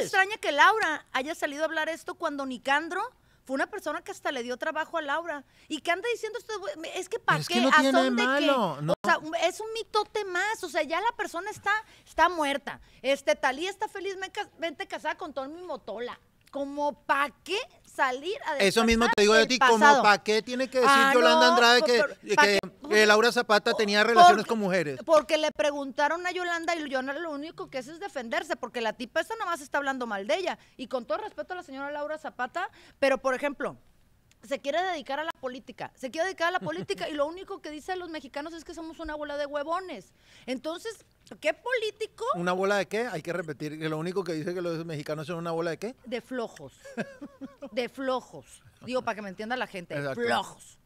extraña que Laura haya salido a hablar esto cuando Nicandro fue una persona que hasta le dio trabajo a Laura. Y qué anda diciendo esto, es que para qué, a O sea, es un mitote más. O sea, ya la persona está, está muerta. Este, Talía está feliz, felizmente casada con Tommy Motola. ¿Cómo pa' qué salir a Eso mismo te digo yo a ti, para qué tiene que decir ah, Yolanda Andrade pues, que Laura Zapata tenía relaciones con mujeres. Porque le preguntaron a Yolanda y Yolanda lo único que hace es defenderse, porque la tipa esa nada más está hablando mal de ella. Y con todo respeto a la señora Laura Zapata, pero por ejemplo, se quiere dedicar a la política, se quiere dedicar a la política y lo único que dicen los mexicanos es que somos una bola de huevones. Entonces, ¿qué político? ¿Una bola de qué? Hay que repetir, que lo único que dice que los mexicanos son una bola de qué? De flojos, de flojos. Digo, para que me entienda la gente, flojos.